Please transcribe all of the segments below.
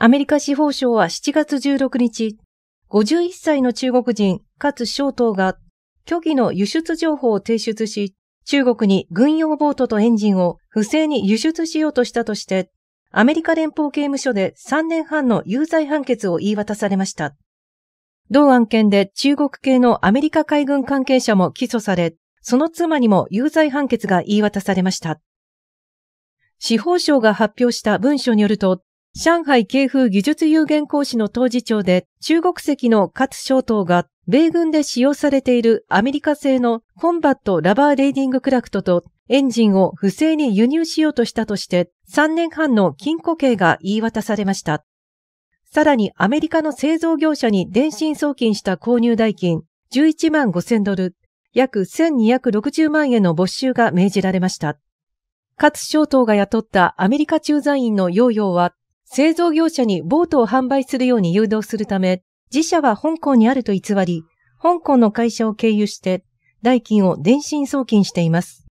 アメリカ司法省は7月16日、51歳の中国人、かつ小党が、虚偽の輸出情報を提出し、中国に軍用ボートとエンジンを不正に輸出しようとしたとして、アメリカ連邦刑務所で3年半の有罪判決を言い渡されました。同案件で中国系のアメリカ海軍関係者も起訴され、その妻にも有罪判決が言い渡されました。司法省が発表した文書によると、上海慶風技術有限講師の当事長で中国籍の勝翔東が米軍で使用されているアメリカ製のコンバットラバーレーディングクラフトとエンジンを不正に輸入しようとしたとして3年半の禁錮刑が言い渡されました。さらにアメリカの製造業者に電信送金した購入代金11万5000ドル、約1260万円の没収が命じられました。勝翔東が雇ったアメリカ駐在員のヨーヨーは製造業者にボートを販売するように誘導するため、自社は香港にあると偽り、香港の会社を経由して、代金を電信送金しています。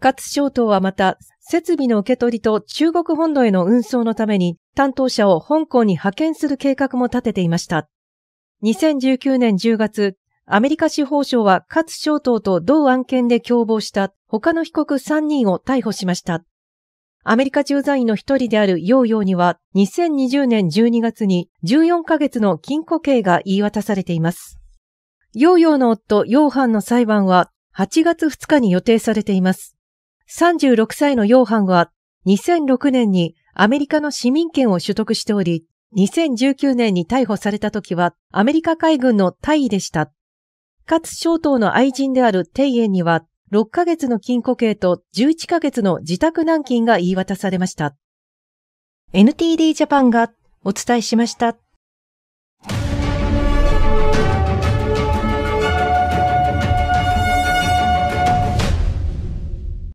勝商島はまた、設備の受け取りと中国本土への運送のために、担当者を香港に派遣する計画も立てていました。2019年10月、アメリカ司法省は勝商島と同案件で共謀した他の被告3人を逮捕しました。アメリカ駐在員の一人であるヨーヨーには、2020年12月に14ヶ月の禁錮刑が言い渡されています。ヨーヨーの夫、ヨーハンの裁判は8月2日に予定されています。36歳のヨーハンは、2006年にアメリカの市民権を取得しており、2019年に逮捕された時はアメリカ海軍の大尉でした。かつ、小党の愛人であるテイエンには、6ヶ月の禁固刑と11ヶ月の自宅軟禁が言い渡されました。NTD ジャパンがお伝えしました。